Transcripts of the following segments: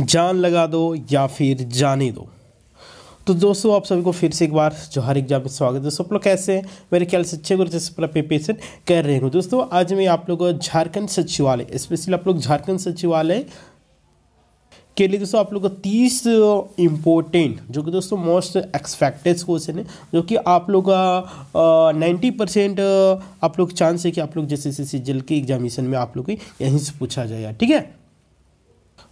जान लगा दो या फिर जाने दो तो दोस्तों आप सभी को फिर से एक बार हर एग्जाम में स्वागत है दोस्तों आप लोग कैसे हैं मेरे ख्याल से अच्छे गुरु जैसे प्रिपेशन कर रहे हो दोस्तों आज मैं आप लोगों को झारखंड सचिवालय स्पेशली आप लोग झारखंड सचिवालय के लिए दोस्तों आप लोग को तीस इम्पोर्टेंट जो कि दोस्तों मोस्ट एक्सपेक्टेड क्वेश्चन है जो कि आप लोग का नाइन्टी परसेंट आप लोग चांस है कि आप लोग जैसे जैसे जल के एग्जामिनेशन में आप लोग को यहीं से पूछा जाएगा ठीक है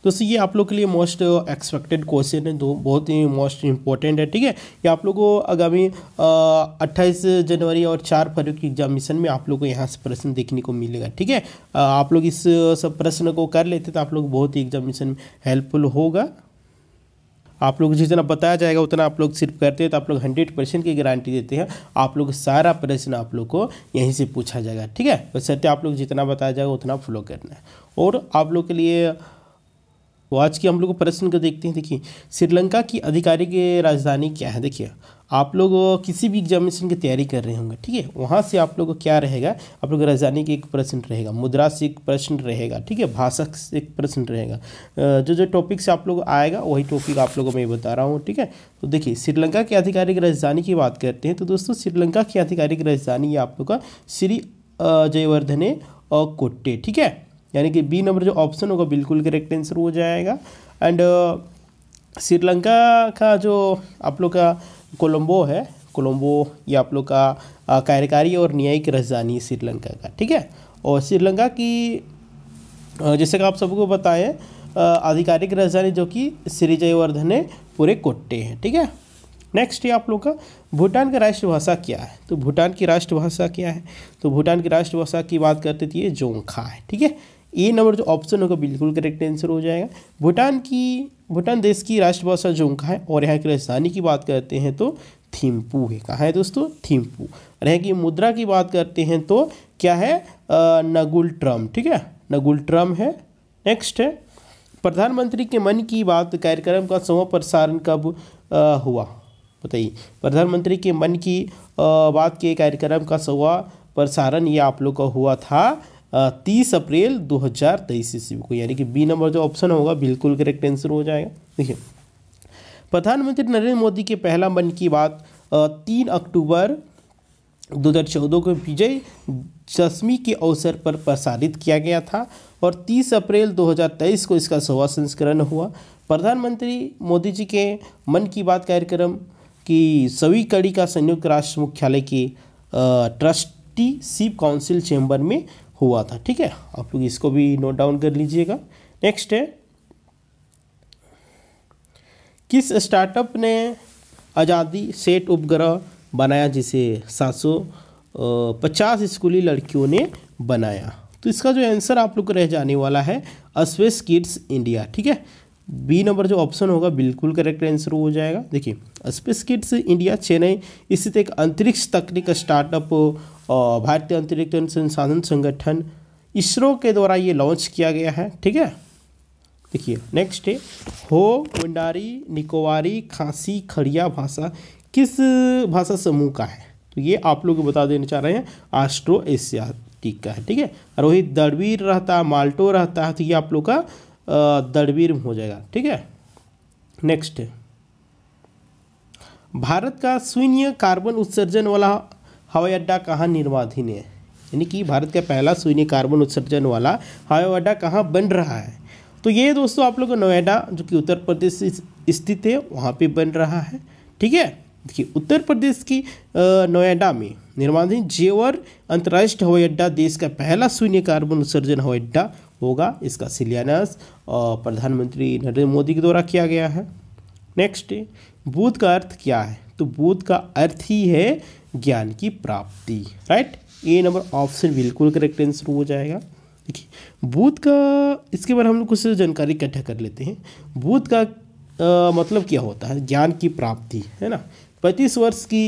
तो ये आप लोग के लिए मोस्ट एक्सपेक्टेड क्वेश्चन है दो बहुत ही मोस्ट इंपॉर्टेंट है ठीक है ये आप लोग को आगामी uh, अट्ठाईस जनवरी और चार फरवरी की एग्जामिनेशन में आप लोग को यहाँ से प्रश्न देखने को मिलेगा ठीक है uh, आप लोग इस uh, सब प्रश्न को कर लेते तो आप लोग बहुत ही एग्जामिनेशन में हेल्पफुल होगा आप लोग जितना बताया जाएगा उतना आप लोग सिर्फ करते हैं तो आप लोग हंड्रेड परसेंट की गारंटी देते हैं आप लोग सारा प्रश्न आप लोग को यहीं से पूछा जाएगा ठीक है तो सत्य आप लोग जितना बताया जाएगा उतना फॉलो करना है और आप लोग के लिए वो आज के हम लोग प्रश्न को देखते हैं देखिए श्रीलंका की आधिकारिक राजधानी क्या है देखिए आप लोग किसी भी एग्जामिनेशन की तैयारी कर रहे होंगे ठीक है वहाँ से आप लोग क्या रहेगा आप लोग राजधानी के एक प्रश्न रहेगा मुद्रा से एक प्रश्न रहेगा ठीक है भाषा से एक प्रश्न रहेगा जो जो टॉपिक से आप लोग आएगा वही टॉपिक आप लोगों को मैं बता रहा हूँ ठीक है तो देखिए श्रीलंका की आधिकारिक राजधानी की बात करते हैं तो दोस्तों श्रीलंका की आधिकारिक राजधानी आप लोग का श्री जयवर्धने कोट्टे ठीक है यानी कि बी नंबर जो ऑप्शन होगा बिल्कुल करेक्ट आंसर हो जाएगा एंड uh, श्रीलंका का जो आप लोग का कोलम्बो है कोलम्बो ये आप लोग का uh, कार्यकारी और न्यायिक राजधानी श्रीलंका का ठीक है और श्रीलंका की uh, जैसे कि आप सबको बताएं आधिकारिक राजधानी जो कि श्री जयवर्धन है पूरे कोट्टे हैं ठीक है नेक्स्ट ये आप लोग का भूटान का राष्ट्रभाषा क्या है तो भूटान की राष्ट्रभाषा क्या है तो भूटान की राष्ट्रभाषा की बात करते थे जोंखा है ठीक है ए नंबर जो ऑप्शन होगा बिल्कुल करेक्ट आंसर हो जाएगा भूटान की भूटान देश की राष्ट्रभाषा जोंका है और यहाँ की राजधानी की बात करते हैं तो थीम्पू है कहाँ है दोस्तों थीम्पू और यहाँ की मुद्रा की बात करते हैं तो क्या है नगुल ट्रम ठीक है नगुल ट्रम है नेक्स्ट है प्रधानमंत्री के मन की बात कार्यक्रम का सम प्रसारण कब हुआ बताइए प्रधानमंत्री के मन की बात के कार्यक्रम का सवा प्रसारण ये आप लोग का हुआ था तीस अप्रैल दो हज़ार तेईस ईस्वी को यानी कि बी नंबर जो ऑप्शन होगा बिल्कुल करेक्ट आंसर हो जाएगा देखिए प्रधानमंत्री नरेंद्र मोदी के पहला मन की बात तीन अक्टूबर दो हजार चौदह को विजय दशमी के अवसर पर प्रसारित किया गया था और 30 अप्रैल 2023 को इसका सवा संस्करण हुआ प्रधानमंत्री मोदी जी के मन की बात कार्यक्रम की सभी कड़ी का संयुक्त राष्ट्र मुख्यालय के ट्रस्टीशिप काउंसिल चैम्बर में हुआ था ठीक है आप लोग इसको भी नोट डाउन कर लीजिएगा नेक्स्ट है किस स्टार्टअप ने आज़ादी सेट उपग्रह बनाया जिसे 750 स्कूली लड़कियों ने बनाया तो इसका जो आंसर आप लोग को रह जाने वाला है अश्वेस किड्स इंडिया ठीक है बी नंबर जो ऑप्शन होगा बिल्कुल करेक्ट आंसर हो जाएगा देखिए स्पेस किड्स इंडिया चेन्नई स्थित एक अंतरिक्ष तकनीक स्टार्टअप भारतीय अंतरिक्ष संसाधन संगठन इसरो के द्वारा ये लॉन्च किया गया है ठीक है देखिए नेक्स्ट है हो मुंडारी निकोवारी खांसी खड़िया भाषा किस भाषा समूह का है तो ये आप लोग बता देना चाह रहे हैं आस्ट्रो एशिया का है ठीक है रोहित दड़वीर रहता है माल्टो रहता है तो ये आप लोग का दड़वीर हो जाएगा ठीक है नेक्स्ट भारत का शून्य कार्बन उत्सर्जन वाला हवाई अड्डा कहाँ निर्माधीन है यानी कि भारत का पहला शून्य कार्बन उत्सर्जन वाला हवाई अड्डा कहाँ बन रहा है तो ये दोस्तों आप लोग नोएडा जो कि उत्तर प्रदेश स्थित है वहाँ पे बन रहा है ठीक है देखिए उत्तर प्रदेश की नोएडा में निर्माधीन जेवर अंतर्राष्ट्रीय हवाई अड्डा देश का पहला शून्य कार्बन उत्सर्जन हवाई अड्डा होगा इसका शिलान्यास प्रधानमंत्री नरेंद्र मोदी के द्वारा किया गया है नेक्स्ट बोध का अर्थ क्या है तो बोध का अर्थ ही है ज्ञान की प्राप्ति राइट ए नंबर ऑप्शन बिल्कुल करेक्ट आंसर हो जाएगा देखिए बोध का इसके बारे में हम लोग कुछ जानकारी इकट्ठा कर लेते हैं बोध का आ, मतलब क्या होता है ज्ञान की प्राप्ति है ना पच्चीस वर्ष की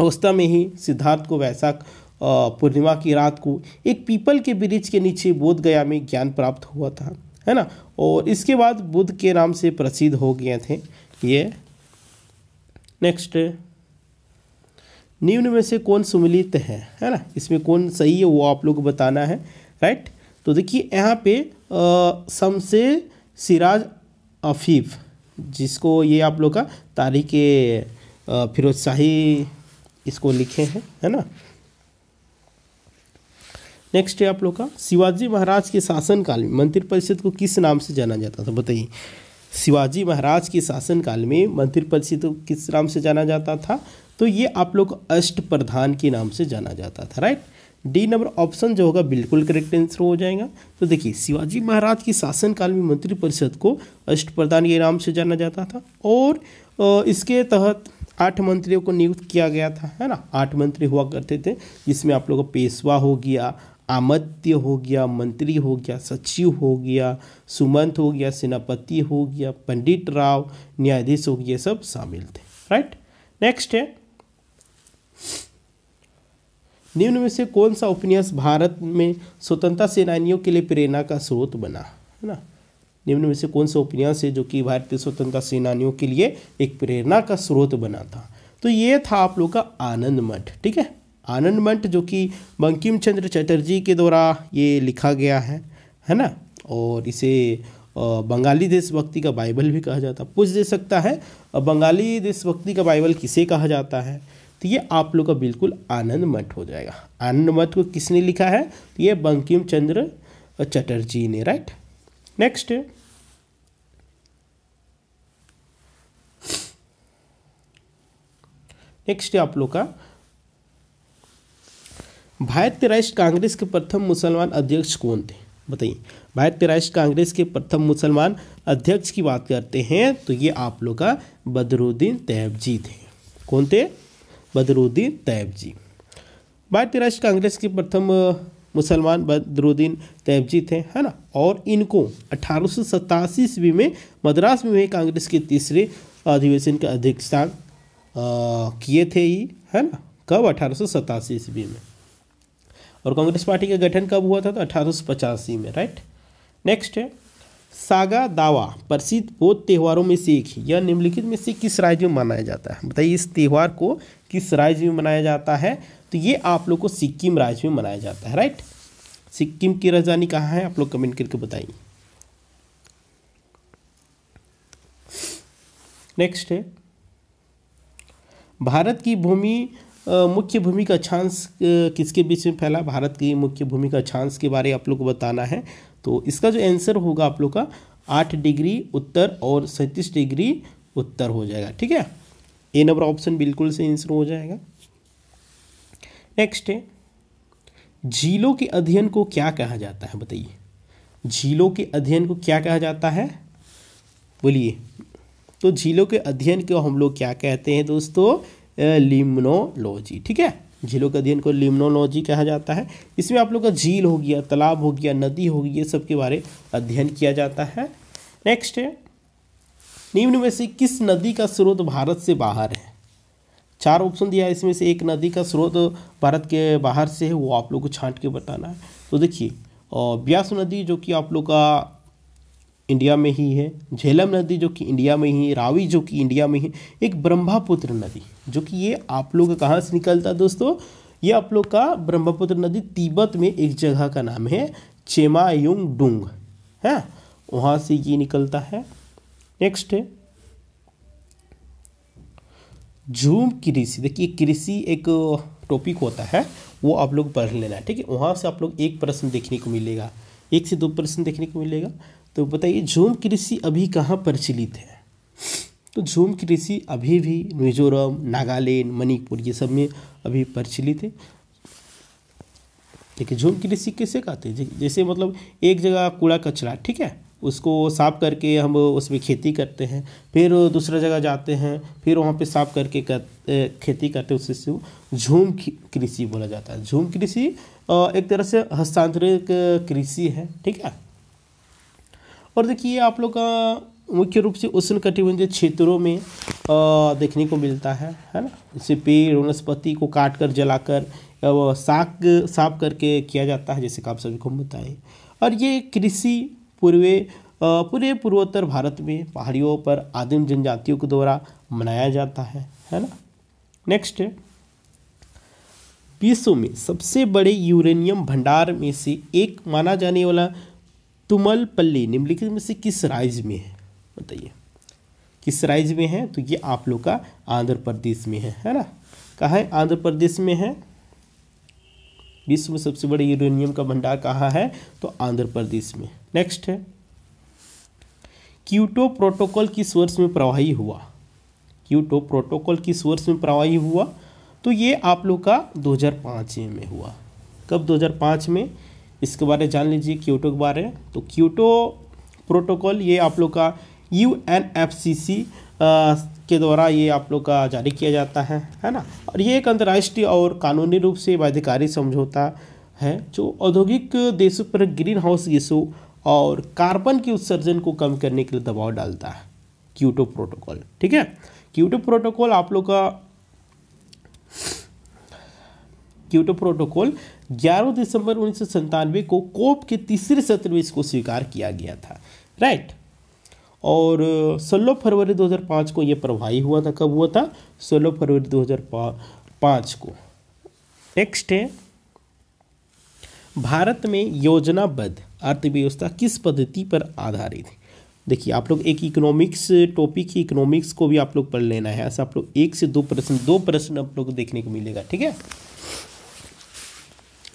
अवस्था में ही सिद्धार्थ को वैशाख पूर्णिमा की रात को एक पीपल के ब्रिज के नीचे बोध गया में ज्ञान प्राप्त हुआ था है ना और इसके बाद बुद्ध के नाम से प्रसिद्ध हो गए थे ये नेक्स्ट निम्न में से कौन सुमिलित है है ना इसमें कौन सही है वो आप लोग को बताना है राइट तो देखिए यहाँ पे शमसे सिराज अफीफ जिसको ये आप लोग का तारीख फिरोज शाही इसको लिखे हैं है ना नेक्स्ट है आप लोग का शिवाजी महाराज के शासनकाल में मंत्रिपरिषद को किस नाम से जाना जाता था बताइए शिवाजी महाराज के शासनकाल में मंदिर परिषद तो किस नाम से जाना जाता था तो ये आप लोग अष्ट प्रधान के नाम से जाना जाता था राइट डी नंबर ऑप्शन जो होगा बिल्कुल करेक्ट आंसर हो जाएगा तो देखिए शिवाजी महाराज के शासनकाल में मंत्री परिषद को अष्ट प्रधान के नाम से जाना जाता था और इसके तहत आठ मंत्रियों को नियुक्त किया गया था है ना आठ मंत्री हुआ करते थे जिसमें आप लोगों का पेशवा हो गया आमत्य हो गया मंत्री हो गया सचिव हो गया सुमंत हो गया सेनापति हो गया पंडित राव न्यायाधीश हो गया सब शामिल थे राइट नेक्स्ट है निम्न में से कौन सा उपन्यास भारत में स्वतंत्रता सेनानियों के लिए प्रेरणा का स्रोत बना है ना निम्न में से कौन सा उपन्यास है जो कि भारतीय स्वतंत्रता सेनानियों के लिए एक प्रेरणा का स्रोत बना था तो ये था आप लोग का आनंद मठ ठीक है आनंद मंट जो कि बंकिम चंद्र चटर्जी के द्वारा ये लिखा गया है है ना और इसे बंगाली देशभक्ति का बाइबल भी कहा जाता है पूछ दे सकता है बंगाली देशभक्ति का बाइबल किसे कहा जाता है तो ये आप लोग का बिल्कुल आनंद मठ हो जाएगा आनंद मठ को किसने लिखा है तो ये बंकिम चंद्र चटर्जी ने राइट नेक्स्ट नेक्स्ट आप लोग का भारतीय राष्ट्र कांग्रेस के प्रथम मुसलमान अध्यक्ष कौन थे बताइए भारतीय राष्ट्र कांग्रेस के प्रथम मुसलमान अध्यक्ष की बात करते हैं तो ये आप लोग का बदरुद्दीन तैयब जी थे कौन थे बदरुद्दीन तैयब जी भारतीय राष्ट्र कांग्रेस के प्रथम मुसलमान बदरुद्दीन तैयब जी थे है ना और इनको अठारह सौ ईस्वी में मद्रास में हुए कांग्रेस के तीसरे अधिवेशन का अध्यक्षता किए थे ही है ना कब अठारह सौ ईस्वी में और कांग्रेस पार्टी का गठन कब हुआ था तो अठारह में राइट नेक्स्ट है सागा दावा प्रसिद्ध बौद्ध त्यौहारों में से एक ही यह निम्नलिखित में से किस राज्य में मनाया जाता है बताइए इस त्यौहार को किस राज्य में मनाया जाता है तो ये आप लोग को सिक्किम राज्य में मनाया जाता है राइट सिक्किम की राजधानी कहाँ है आप लोग कमेंट करके बताइए नेक्स्ट है भारत की भूमि मुख्य भूमि का अक्षांश किसके बीच में फैला भारत की मुख्य भूमि का अक्षांश के बारे आप लोग को बताना है तो इसका जो आंसर होगा आप लोग का आठ डिग्री उत्तर और सैंतीस डिग्री उत्तर हो जाएगा ठीक है ए नंबर ऑप्शन बिल्कुल से आंसर हो जाएगा नेक्स्ट है झीलों के अध्ययन को क्या कहा जाता है बताइए झीलों के अध्ययन को क्या कहा जाता है बोलिए तो झीलों के अध्ययन को हम लोग क्या कहते हैं दोस्तों लिम्नोलॉजी ठीक है झीलों के अध्ययन को लिम्नोलॉजी कहा जाता है इसमें आप लोग का झील हो गया तालाब हो गया नदी हो गई ये सब के बारे अध्ययन किया जाता है नेक्स्ट है निम्न में से किस नदी का स्रोत भारत से बाहर है चार ऑप्शन दिया है इसमें से एक नदी का स्रोत भारत के बाहर से है वो आप लोग को छांट के बताना है तो देखिए ब्यास नदी जो कि आप लोग का इंडिया में ही है झेलम नदी जो कि इंडिया में ही है रावी जो कि इंडिया में है एक ब्रह्मपुत्र नदी जो कि ये आप लोग कहाँ से निकलता दोस्तों ये आप लोग का ब्रह्मपुत्र नदी तिब्बत में एक जगह का नाम है चेमायुंग डुंग है हाँ, वहाँ से ये निकलता है नेक्स्ट है झूम कृषि देखिए कृषि एक टॉपिक होता है वो आप लोग पढ़ लेना है ठीक है वहाँ से आप लोग एक प्रश्न देखने को मिलेगा एक से दो प्रश्न देखने को मिलेगा तो बताइए झूम कृषि अभी कहाँ प्रचलित है तो झूम कृषि अभी भी मिजोरम नागालैंड मणिपुर ये सब में अभी प्रचलित है देखिए झूम कृषि किसे कहते हैं जैसे मतलब एक जगह कूड़ा कचरा ठीक है उसको साफ करके हम उसमें खेती करते हैं फिर दूसरा जगह जाते हैं फिर वहाँ पे साफ करके कर, खेती करते हैं उससे झूम कृषि बोला जाता है झूम कृषि एक तरह से हस्तांतरित कृषि है ठीक है और देखिए आप लोग का मुख्य रूप से उष्ण कटिबंधीय क्षेत्रों में आ, देखने को मिलता है है ना जैसे पेड़ वनस्पति को काट कर जलाकर साग साफ करके किया जाता है जैसे कि आप सभी को बताएं और ये कृषि पूर्वे पूरे पूर्वोत्तर भारत में पहाड़ियों पर आदिम जनजातियों के द्वारा मनाया जाता है है ना नेक्स्ट विश्व में सबसे बड़े यूरेनियम भंडार में से एक माना जाने वाला तुमलपल्ली निम्नलिखित में से किस राज्य में है बताइए किस राज्य में है तो ये आप लोग का आंध्र प्रदेश में है है ना कहाँ है आंध्र प्रदेश में है विश्व में सबसे बड़े यूरेनियम का भंडार कहाँ है तो आंध्र प्रदेश में नेक्स्ट है क्यूटो प्रोटोकॉल किस वर्ष में प्रवाही हुआ क्यूटो प्रोटोकॉल किस वर्ष में प्रवाही हुआ तो ये आप लोग का 2005 में हुआ कब 2005 में इसके बारे में जान लीजिए क्यूटो के बारे में तो क्यूटो प्रोटोकॉल ये आप लोग का U N F C C के द्वारा ये आप लोग का जारी किया जाता है है ना और ये एक अंतर्राष्ट्रीय और कानूनी रूप से बाध्यकारी समझौता है जो औद्योगिक देशों पर ग्रीन हाउस गैसों और कार्बन के उत्सर्जन को कम करने के लिए दबाव डालता है क्यूटो प्रोटोकॉल ठीक है क्यूटो प्रोटोकॉल आप लोग का क्यूटो प्रोटोकॉल 11 दिसंबर उन्नीस को कोप के तीसरे सत्र में इसको स्वीकार किया गया था राइट और 16 फरवरी 2005 को यह प्रभावी हुआ था कब हुआ था 16 फरवरी 2005 को नेक्स्ट है भारत में योजनाबद्ध अर्थव्यवस्था किस पद्धति पर आधारित है देखिए आप लोग एक इकोनॉमिक्स टॉपिक ही इकोनॉमिक्स को भी आप लोग पढ़ लेना है ऐसा आप लोग एक से दो प्रश्न दो प्रश्न आप लोग को देखने को मिलेगा ठीक है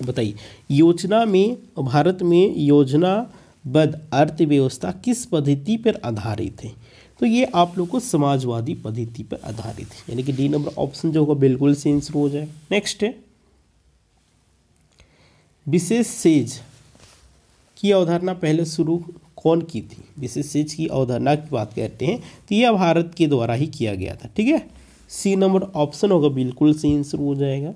बताइए योजना में भारत में योजनाबद्ध अर्थव्यवस्था किस पद्धति पर आधारित है तो ये आप लोग को समाजवादी पद्धति पर आधारित है यानी कि डी नंबर ऑप्शन जो होगा बिल्कुल सही आंसर हो जाए नेक्स्ट है विशेष सेज की अवधारणा पहले शुरू कौन की थी विशेष सेज की अवधारणा की बात करते हैं तो यह भारत के द्वारा ही किया गया था ठीक है सी नंबर ऑप्शन होगा बिल्कुल सही आंसर हो जाएगा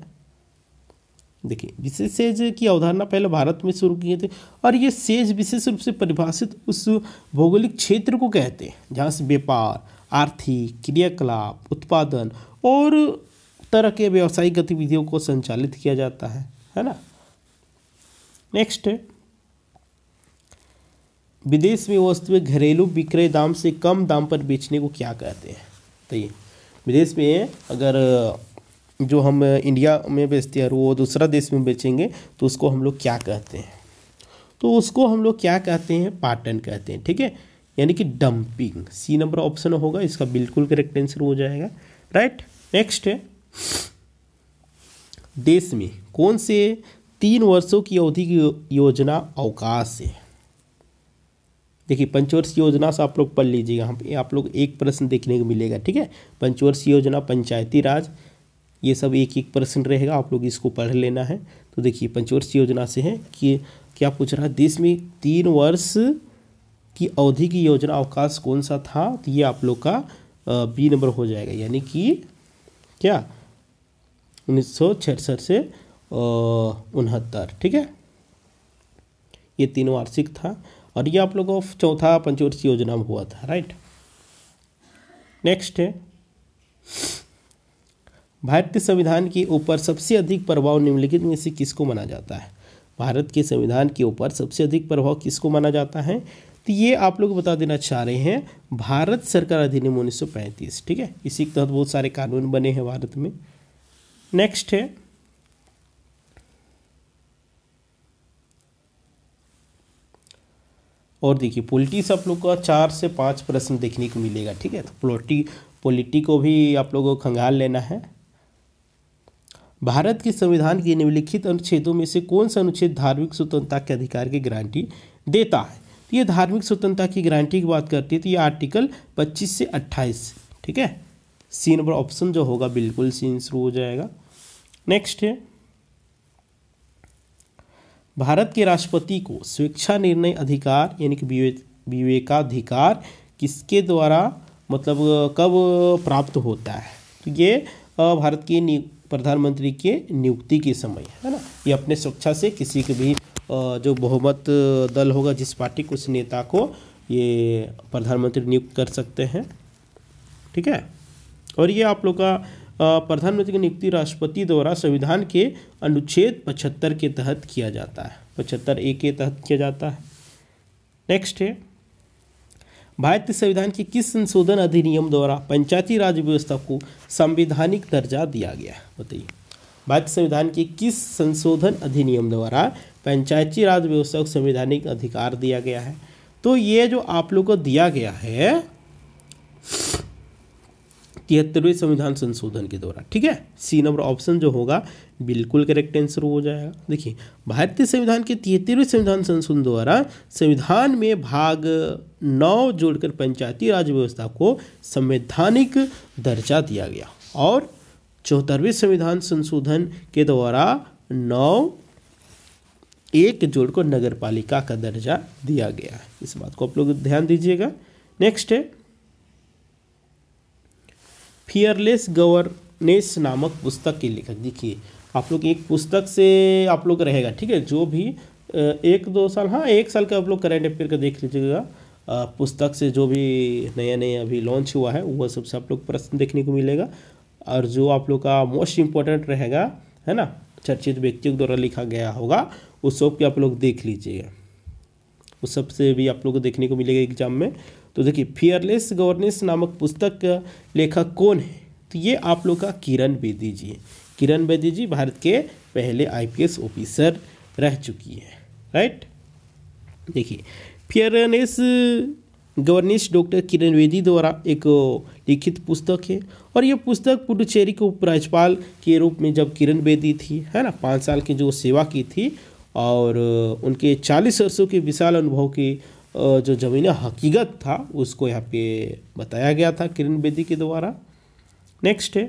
देखिए विशेष सेज की अवधारणा पहले भारत में शुरू किए थे और ये सेज विशेष रूप से परिभाषित उस भौगोलिक क्षेत्र को कहते हैं जहाँ से व्यापार आर्थिक क्रियाकलाप उत्पादन और तरह के व्यावसायिक गतिविधियों को संचालित किया जाता है है ना नेक्स्ट विदेश में वस्तुएं घरेलू विक्रय दाम से कम दाम पर बेचने को क्या कहते हैं तो ये विदेश में अगर जो हम इंडिया में बेचते हैं वो दूसरा देश में बेचेंगे तो उसको हम लोग क्या कहते हैं तो उसको हम लोग क्या कहते हैं पाटन कहते हैं ठीक है यानी कि डंपिंग सी नंबर ऑप्शन होगा इसका बिल्कुल करेक्ट आंसर हो जाएगा राइट नेक्स्ट है देश में कौन से तीन वर्षों की अवधि की योजना अवकाश है देखिए पंचवर्ष योजना से आप लोग पढ़ लीजिएगा हम आप लोग एक प्रश्न देखने को मिलेगा ठीक है पंचवर्ष योजना पंचायती राज ये सब एक एक प्रश्न रहेगा आप लोग इसको पढ़ लेना है तो देखिए पंचवर्षीय योजना से है कि क्या पूछ रहा है देश में तीन वर्ष की अवधि की योजना अवकाश कौन सा था तो ये आप लोग का बी नंबर हो जाएगा यानी कि क्या उन्नीस से उनहत्तर ठीक है ये तीन वार्षिक था और ये आप लोगों का चौथा पंचवर्षीय योजना में हुआ था राइट नेक्स्ट है भारतीय संविधान के ऊपर सबसे अधिक प्रभाव निम्नलिखित में से किसको माना जाता है भारत के संविधान के ऊपर सबसे अधिक प्रभाव किसको माना जाता है तो ये आप लोग बता देना चाह रहे हैं भारत सरकार अधिनियम उन्नीस ठीक है इसी के तहत बहुत सारे कानून बने हैं भारत में नेक्स्ट है और देखिए पॉलिटिक्स आप लोग का चार से पांच प्रश्न देखने को मिलेगा ठीक है तो पोलिटी पोलिटी को भी आप लोगों को खंगाल लेना है भारत के संविधान के निम्नलिखित अनुच्छेदों में से कौन सा अनुच्छेद धार्मिक स्वतंत्रता के अधिकार की गारंटी देता है तो ये धार्मिक स्वतंत्रता की गारंटी की बात करती है तो ये आर्टिकल 25 से 28 ठीक है सी नंबर ऑप्शन जो होगा बिल्कुल सी शुरू हो जाएगा नेक्स्ट है भारत के राष्ट्रपति को स्वेच्छा निर्णय अधिकार यानी कि विवेकाधिकार किसके द्वारा मतलब कब प्राप्त होता है तो ये भारत के प्रधानमंत्री के नियुक्ति के समय है ना ये अपने स्वेच्छा से किसी के भी जो बहुमत दल होगा जिस पार्टी के उस नेता को ये प्रधानमंत्री नियुक्त कर सकते हैं ठीक है और ये आप लोग का प्रधानमंत्री की नियुक्ति राष्ट्रपति द्वारा संविधान के अनुच्छेद पचहत्तर के तहत किया जाता है पचहत्तर ए के तहत किया जाता है नेक्स्ट है भारतीय संविधान के किस संशोधन अधिनियम द्वारा पंचायती राज व्यवस्था को संवैधानिक दर्जा दिया गया है बताइए भारतीय संविधान के किस संशोधन अधिनियम द्वारा पंचायती राज व्यवस्था को संवैधानिक अधिकार दिया गया है तो ये जो आप लोग को दिया गया है तिहत्तरवें संविधान संशोधन के द्वारा ठीक है सी नंबर ऑप्शन जो होगा बिल्कुल करेक्ट आंसर हो जाएगा देखिए भारतीय संविधान के तिहत्तरवें संविधान संशोधन द्वारा संविधान में भाग नौ जोड़कर पंचायती राज व्यवस्था को संवैधानिक दर्जा दिया गया और चौहत्तरवें संविधान संशोधन के द्वारा नौ एक जोड़कर नगर पालिका का दर्जा दिया गया इस बात को आप लोग ध्यान दीजिएगा नेक्स्ट है फियरलेस गवर्नेस नामक पुस्तक के लेखक देखिए आप लोग एक पुस्तक से आप लोग रहेगा ठीक है जो भी एक दो साल हाँ एक साल का आप लोग करेंट अफेयर का देख लीजिएगा पुस्तक से जो भी नया नया अभी लॉन्च हुआ है वह सबसे आप लोग प्रश्न देखने को मिलेगा और जो आप लोग का मोस्ट इम्पोर्टेंट रहेगा है ना चर्चित व्यक्तियों द्वारा लिखा गया होगा उस सब के आप लोग देख लीजिएगा उस सब से भी आप लोग को देखने को मिलेगा एग्जाम में तो देखिए फियरलेस गवर्नेंस नामक पुस्तक का लेखक कौन है तो ये आप लोग का किरण बेदी जी है किरण बेदी जी भारत के पहले आईपीएस ऑफिसर रह चुकी है राइट देखिए fearless governance doctor Kiran Bedi द्वारा एक लिखित पुस्तक है और यह पुस्तक पुडुचेरी के उपराज्यपाल के रूप में जब किरण बेदी थी है ना पाँच साल की जो सेवा की थी और उनके चालीस वर्षों के विशाल अनुभव के जो ज़मीन हकीकत था उसको यहाँ पे बताया गया था किरण बेदी के द्वारा नेक्स्ट है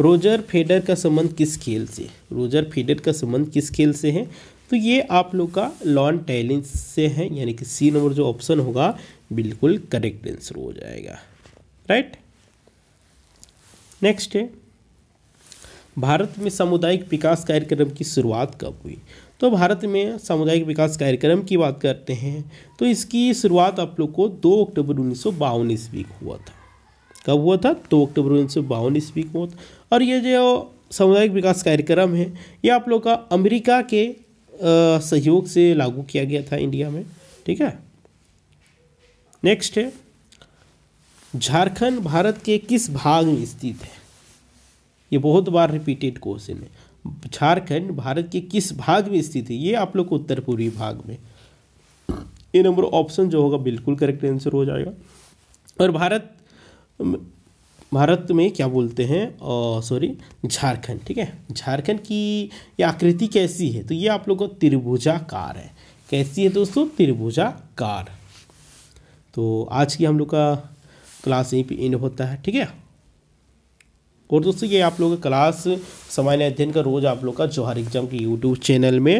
रोजर फेडर का संबंध किस खेल से रोजर फेडर का संबंध किस खेल से है तो ये आप लोग का लॉन टैलेंज से है यानी कि सी नंबर जो ऑप्शन होगा बिल्कुल करेक्ट आंसर हो जाएगा राइट नेक्स्ट है भारत में सामुदायिक विकास कार्यक्रम की शुरुआत कब हुई तो भारत में सामुदायिक विकास कार्यक्रम की बात करते हैं तो इसकी शुरुआत आप लोग को दो अक्टूबर उन्नीस सौ बावन ईस्वी को हुआ था कब हुआ था दो अक्टूबर उन्नीस सौ बावन ईस्वी को हुआ था और ये जो सामुदायिक विकास कार्यक्रम है ये आप लोग का अमेरिका के सहयोग से लागू किया गया था इंडिया में ठीक है नेक्स्ट है झारखंड भारत के किस भाग में स्थित है ये बहुत बार रिपीटेड क्वेश्चन है झारखंड भारत के किस भाग में स्थित है ये आप लोग को उत्तर पूर्वी भाग में ये नंबर ऑप्शन जो होगा बिल्कुल करेक्ट आंसर हो जाएगा और भारत भारत में क्या बोलते हैं सॉरी झारखंड ठीक है झारखंड की ये आकृति कैसी है तो ये आप लोग को त्रिभुजाकार है कैसी है दोस्तों त्रिभुजाकार तो आज की हम लोग का क्लास यहीं पे इन होता है ठीक है और दोस्तों ये आप लोगों का क्लास सामान्य अध्ययन का रोज़ आप लोग का जोहर एग्जाम के यूट्यूब चैनल में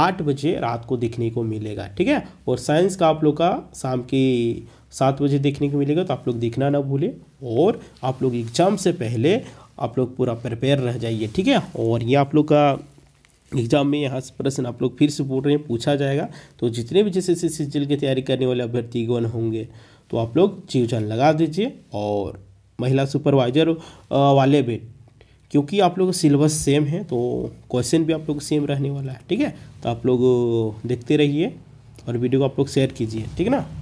आठ बजे रात को देखने को मिलेगा ठीक है और साइंस का आप लोग का शाम के सात बजे देखने को मिलेगा तो आप लोग देखना ना भूलें और आप लोग एग्जाम से पहले आप लोग पूरा प्रिपेयर रह जाइए ठीक है और ये आप लोग का एग्जाम में यहाँ से प्रश्न आप लोग फिर से बोल रहे हैं पूछा जाएगा तो जितने भी जैसे सी की तैयारी करने वाले अभ्यर्थी गण होंगे तो आप लोग जान लगा दीजिए और महिला सुपरवाइजर वाले भी क्योंकि आप लोग सिलेबस सेम है तो क्वेश्चन भी आप लोग सेम रहने वाला है ठीक है तो आप लोग देखते रहिए और वीडियो को आप लोग शेयर कीजिए ठीक है ना